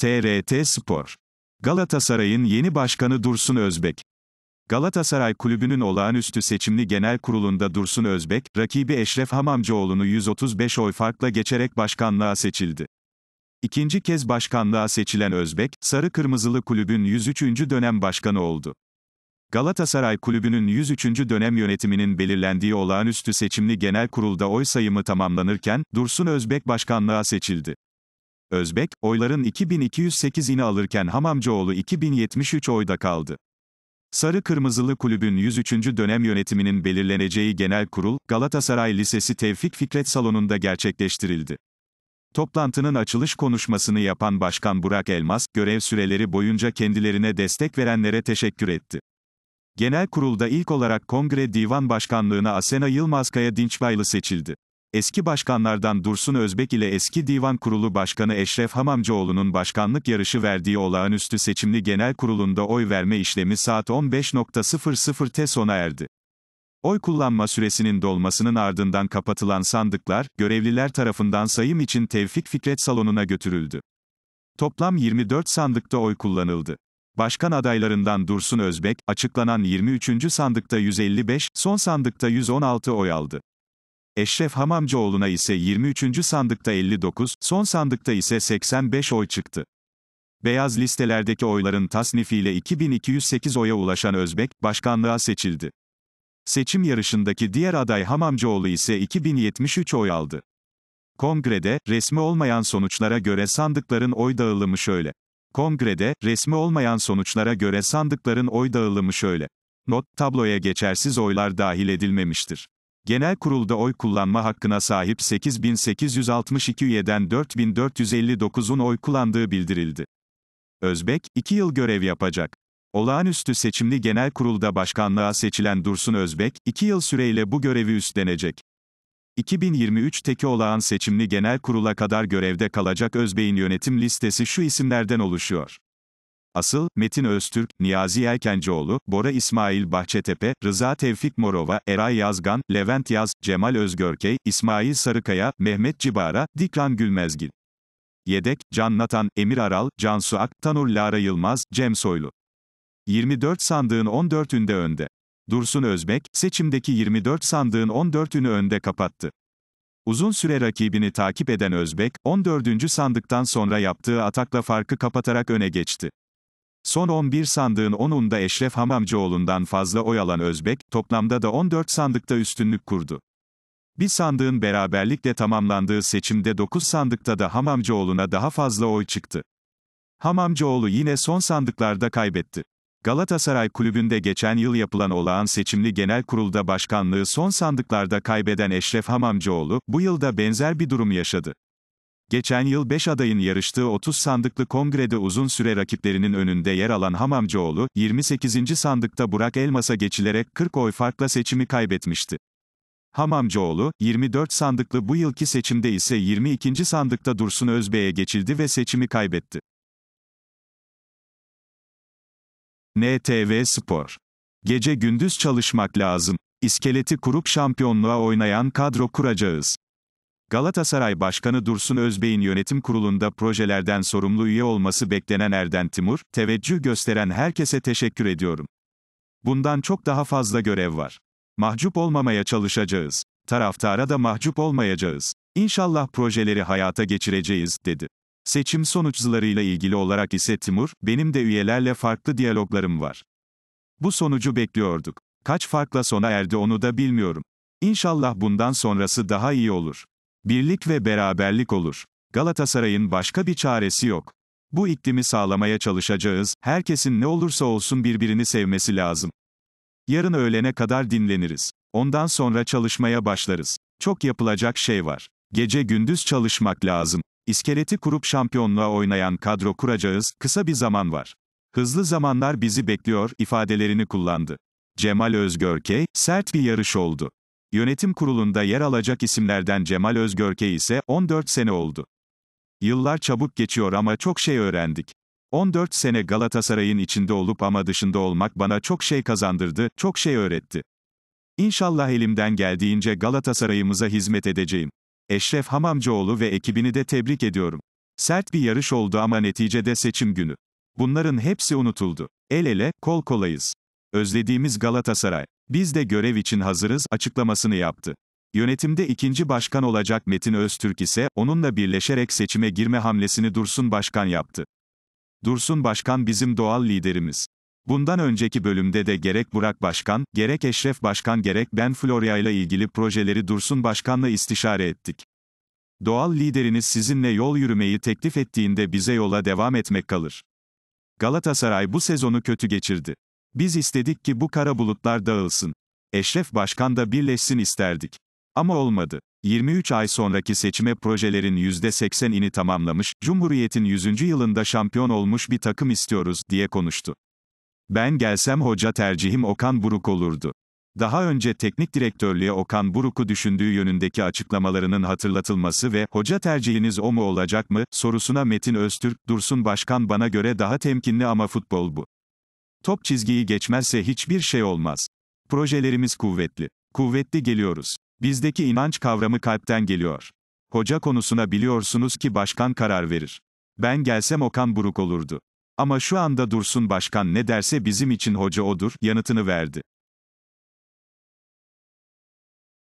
TRT Spor. Galatasaray'ın yeni başkanı Dursun Özbek. Galatasaray Kulübü'nün olağanüstü seçimli genel kurulunda Dursun Özbek, rakibi Eşref Hamamcıoğlu'nu 135 oy farkla geçerek başkanlığa seçildi. İkinci kez başkanlığa seçilen Özbek, Sarı Kırmızılı Kulübün 103. dönem başkanı oldu. Galatasaray Kulübü'nün 103. dönem yönetiminin belirlendiği olağanüstü seçimli genel kurulda oy sayımı tamamlanırken, Dursun Özbek başkanlığa seçildi. Özbek, oyların 2.208 ini alırken Hamamcıoğlu 2073 oyda kaldı. Sarı Kırmızılı Kulübün 103. dönem yönetiminin belirleneceği genel kurul, Galatasaray Lisesi Tevfik Fikret Salonu'nda gerçekleştirildi. Toplantının açılış konuşmasını yapan Başkan Burak Elmas, görev süreleri boyunca kendilerine destek verenlere teşekkür etti. Genel kurulda ilk olarak Kongre Divan Başkanlığına Asena Yılmazkaya Dinçbaylı seçildi. Eski başkanlardan Dursun Özbek ile eski Divan Kurulu Başkanı Eşref Hamamcıoğlu'nun başkanlık yarışı verdiği olağanüstü seçimli genel kurulunda oy verme işlemi saat 15.00'te sona erdi. Oy kullanma süresinin dolmasının ardından kapatılan sandıklar, görevliler tarafından sayım için Tevfik Fikret Salonu'na götürüldü. Toplam 24 sandıkta oy kullanıldı. Başkan adaylarından Dursun Özbek, açıklanan 23. sandıkta 155, son sandıkta 116 oy aldı. Eşref Hamamcıoğlu'na ise 23. sandıkta 59, son sandıkta ise 85 oy çıktı. Beyaz listelerdeki oyların tasnifiyle 2208 oya ulaşan Özbek, başkanlığa seçildi. Seçim yarışındaki diğer aday Hamamcıoğlu ise 2073 oy aldı. Kongrede, resmi olmayan sonuçlara göre sandıkların oy dağılımı şöyle. Kongrede, resmi olmayan sonuçlara göre sandıkların oy dağılımı şöyle. Not, tabloya geçersiz oylar dahil edilmemiştir. Genel kurulda oy kullanma hakkına sahip 8862 üyeden 4459'un oy kullandığı bildirildi. Özbek, 2 yıl görev yapacak. Olağanüstü seçimli genel kurulda başkanlığa seçilen Dursun Özbek, 2 yıl süreyle bu görevi üstlenecek. 2023 teki olağan seçimli genel kurula kadar görevde kalacak Özbey'in yönetim listesi şu isimlerden oluşuyor. Asıl, Metin Öztürk, Niyazi Yelkencioğlu, Bora İsmail Bahçetepe, Rıza Tevfik Morova, Eray Yazgan, Levent Yaz, Cemal Özgörkey, İsmail Sarıkaya, Mehmet Cibara, Dikran Gülmezgil. Yedek, Can Natan, Emir Aral, Cansu Ak, Tanur Lara Yılmaz, Cem Soylu. 24 sandığın 14'ünde önde. Dursun Özbek, seçimdeki 24 sandığın 14'ünü önde kapattı. Uzun süre rakibini takip eden Özbek, 14. sandıktan sonra yaptığı atakla farkı kapatarak öne geçti. Son 11 sandığın 10'unda Eşref Hamamcıoğlu'ndan fazla oy alan Özbek, toplamda da 14 sandıkta üstünlük kurdu. Bir sandığın beraberlikle tamamlandığı seçimde 9 sandıkta da Hamamcıoğlu'na daha fazla oy çıktı. Hamamcıoğlu yine son sandıklarda kaybetti. Galatasaray Kulübü'nde geçen yıl yapılan olağan seçimli genel kurulda başkanlığı son sandıklarda kaybeden Eşref Hamamcıoğlu, bu yılda benzer bir durum yaşadı. Geçen yıl 5 adayın yarıştığı 30 sandıklı kongrede uzun süre rakiplerinin önünde yer alan Hamamcıoğlu, 28. sandıkta Burak Elmas'a geçilerek 40 oy farkla seçimi kaybetmişti. Hamamcıoğlu, 24 sandıklı bu yılki seçimde ise 22. sandıkta Dursun Özbey'e geçildi ve seçimi kaybetti. NTV Spor Gece gündüz çalışmak lazım. İskeleti kurup şampiyonluğa oynayan kadro kuracağız. Galatasaray Başkanı Dursun Özbey'in yönetim kurulunda projelerden sorumlu üye olması beklenen Erden Timur, teveccüh gösteren herkese teşekkür ediyorum. Bundan çok daha fazla görev var. Mahcup olmamaya çalışacağız. Taraftara da mahcup olmayacağız. İnşallah projeleri hayata geçireceğiz, dedi. Seçim sonuçlarıyla ilgili olarak ise Timur, benim de üyelerle farklı diyaloglarım var. Bu sonucu bekliyorduk. Kaç farkla sona erdi onu da bilmiyorum. İnşallah bundan sonrası daha iyi olur. Birlik ve beraberlik olur. Galatasaray'ın başka bir çaresi yok. Bu iklimi sağlamaya çalışacağız, herkesin ne olursa olsun birbirini sevmesi lazım. Yarın öğlene kadar dinleniriz. Ondan sonra çalışmaya başlarız. Çok yapılacak şey var. Gece gündüz çalışmak lazım. İskeleti kurup şampiyonluğa oynayan kadro kuracağız, kısa bir zaman var. Hızlı zamanlar bizi bekliyor, ifadelerini kullandı. Cemal Özgörke, sert bir yarış oldu. Yönetim kurulunda yer alacak isimlerden Cemal Özgörke ise 14 sene oldu. Yıllar çabuk geçiyor ama çok şey öğrendik. 14 sene Galatasaray'ın içinde olup ama dışında olmak bana çok şey kazandırdı, çok şey öğretti. İnşallah elimden geldiğince Galatasaray'ımıza hizmet edeceğim. Eşref Hamamcıoğlu ve ekibini de tebrik ediyorum. Sert bir yarış oldu ama neticede seçim günü. Bunların hepsi unutuldu. El ele, kol kolayız. Özlediğimiz Galatasaray. Biz de görev için hazırız açıklamasını yaptı. Yönetimde ikinci başkan olacak Metin Öztürk ise, onunla birleşerek seçime girme hamlesini Dursun Başkan yaptı. Dursun Başkan bizim doğal liderimiz. Bundan önceki bölümde de gerek Burak Başkan, gerek Eşref Başkan gerek ben Florya ile ilgili projeleri Dursun Başkan'la istişare ettik. Doğal lideriniz sizinle yol yürümeyi teklif ettiğinde bize yola devam etmek kalır. Galatasaray bu sezonu kötü geçirdi. Biz istedik ki bu kara bulutlar dağılsın. Eşref Başkan da birleşsin isterdik. Ama olmadı. 23 ay sonraki seçime projelerin %80'ini tamamlamış, Cumhuriyet'in 100. yılında şampiyon olmuş bir takım istiyoruz, diye konuştu. Ben gelsem hoca tercihim Okan Buruk olurdu. Daha önce teknik direktörlüğe Okan Buruk'u düşündüğü yönündeki açıklamalarının hatırlatılması ve hoca tercihiniz o mu olacak mı sorusuna Metin Öztürk, Dursun Başkan bana göre daha temkinli ama futbol bu. Top çizgiyi geçmezse hiçbir şey olmaz. Projelerimiz kuvvetli. Kuvvetli geliyoruz. Bizdeki inanç kavramı kalpten geliyor. Hoca konusuna biliyorsunuz ki başkan karar verir. Ben gelsem Okan Buruk olurdu. Ama şu anda Dursun Başkan ne derse bizim için hoca odur, yanıtını verdi.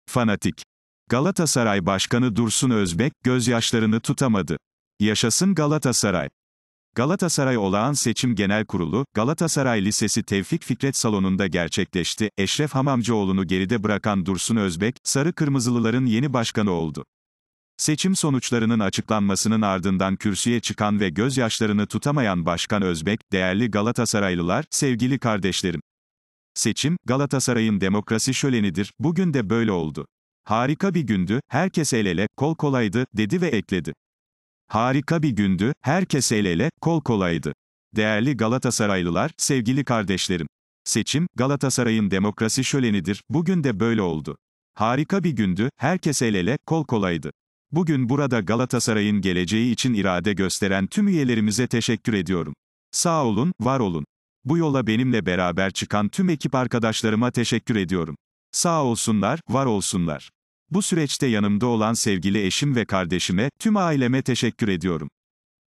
Fanatik. Galatasaray Başkanı Dursun Özbek, gözyaşlarını tutamadı. Yaşasın Galatasaray. Galatasaray Olağan Seçim Genel Kurulu, Galatasaray Lisesi Tevfik Fikret Salonu'nda gerçekleşti. Eşref Hamamcıoğlu'nu geride bırakan Dursun Özbek, Sarı Kırmızılıların yeni başkanı oldu. Seçim sonuçlarının açıklanmasının ardından kürsüye çıkan ve gözyaşlarını tutamayan Başkan Özbek, değerli Galatasaraylılar, sevgili kardeşlerim. Seçim, Galatasaray'ın demokrasi şölenidir, bugün de böyle oldu. Harika bir gündü, herkes el ele, kol kolaydı, dedi ve ekledi. Harika bir gündü, herkes el ele, kol kolaydı. Değerli Galatasaraylılar, sevgili kardeşlerim. Seçim, Galatasaray'ın demokrasi şölenidir, bugün de böyle oldu. Harika bir gündü, herkes el ele, kol kolaydı. Bugün burada Galatasaray'ın geleceği için irade gösteren tüm üyelerimize teşekkür ediyorum. Sağ olun, var olun. Bu yola benimle beraber çıkan tüm ekip arkadaşlarıma teşekkür ediyorum. Sağ olsunlar, var olsunlar. Bu süreçte yanımda olan sevgili eşim ve kardeşime, tüm aileme teşekkür ediyorum.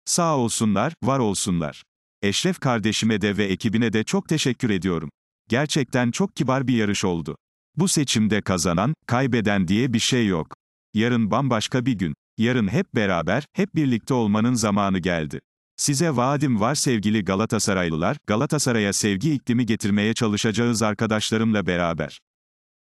Sağ olsunlar, var olsunlar. Eşref kardeşime de ve ekibine de çok teşekkür ediyorum. Gerçekten çok kibar bir yarış oldu. Bu seçimde kazanan, kaybeden diye bir şey yok. Yarın bambaşka bir gün. Yarın hep beraber, hep birlikte olmanın zamanı geldi. Size vaadim var sevgili Galatasaraylılar, Galatasaray'a sevgi iklimi getirmeye çalışacağız arkadaşlarımla beraber.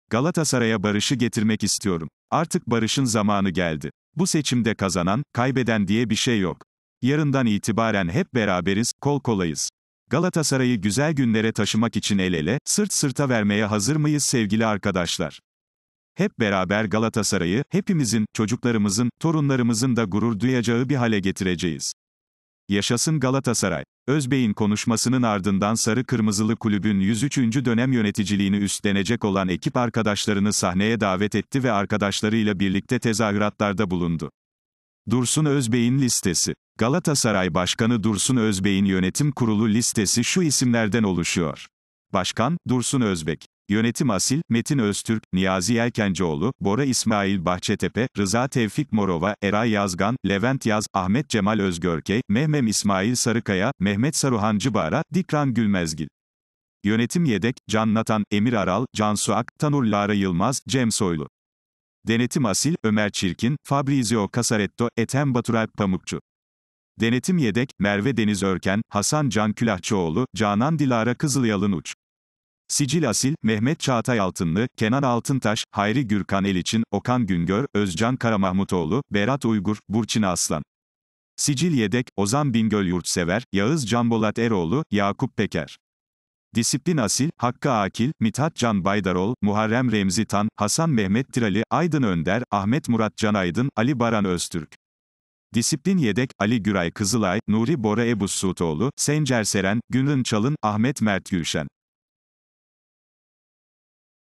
Galatasaray'a barışı getirmek istiyorum. Artık barışın zamanı geldi. Bu seçimde kazanan, kaybeden diye bir şey yok. Yarından itibaren hep beraberiz, kol kolayız. Galatasaray'ı güzel günlere taşımak için el ele, sırt sırta vermeye hazır mıyız sevgili arkadaşlar? Hep beraber Galatasaray'ı, hepimizin, çocuklarımızın, torunlarımızın da gurur duyacağı bir hale getireceğiz. Yaşasın Galatasaray. Özbey'in konuşmasının ardından Sarı Kırmızılı Kulübün 103. dönem yöneticiliğini üstlenecek olan ekip arkadaşlarını sahneye davet etti ve arkadaşlarıyla birlikte tezahüratlarda bulundu. Dursun Özbey'in listesi. Galatasaray Başkanı Dursun Özbey'in yönetim kurulu listesi şu isimlerden oluşuyor. Başkan, Dursun Özbek. Yönetim Asil, Metin Öztürk, Niyazi Yelkencioğlu, Bora İsmail Bahçetepe, Rıza Tevfik Morova, Eray Yazgan, Levent Yaz, Ahmet Cemal Özgörke, Mehmet İsmail Sarıkaya, Mehmet Saruhan Cıbara, Dikran Gülmezgil. Yönetim Yedek, Can Natan, Emir Aral, Cansu Ak, Tanur Lara Yılmaz, Cem Soylu. Denetim Asil, Ömer Çirkin, Fabrizio Casaretto, Ethem Baturalp Pamukçu. Denetim Yedek, Merve Deniz Örken, Hasan Can Külahçıoğlu, Canan Dilara Kızılyalın Uç. Sicil Asil, Mehmet Çağatay Altınlı, Kenan Altıntaş, Hayri Gürkan Eliçin, Okan Güngör, Özcan Karamahmutoğlu, Berat Uygur, Burçin Aslan. Sicil Yedek, Ozan Bingöl Yurtsever, Yağız Canbolat Eroğlu, Yakup Peker. Disiplin Asil, Hakkı Akil, Mithat Can Baydarol, Muharrem Remzi Tan, Hasan Mehmet Tirali, Aydın Önder, Ahmet Murat Can Aydın, Ali Baran Öztürk. Disiplin Yedek, Ali Güray Kızılay, Nuri Bora Ebu Sutoğlu, Sencer Seren, Günün Çalın, Ahmet Mert Gülşen.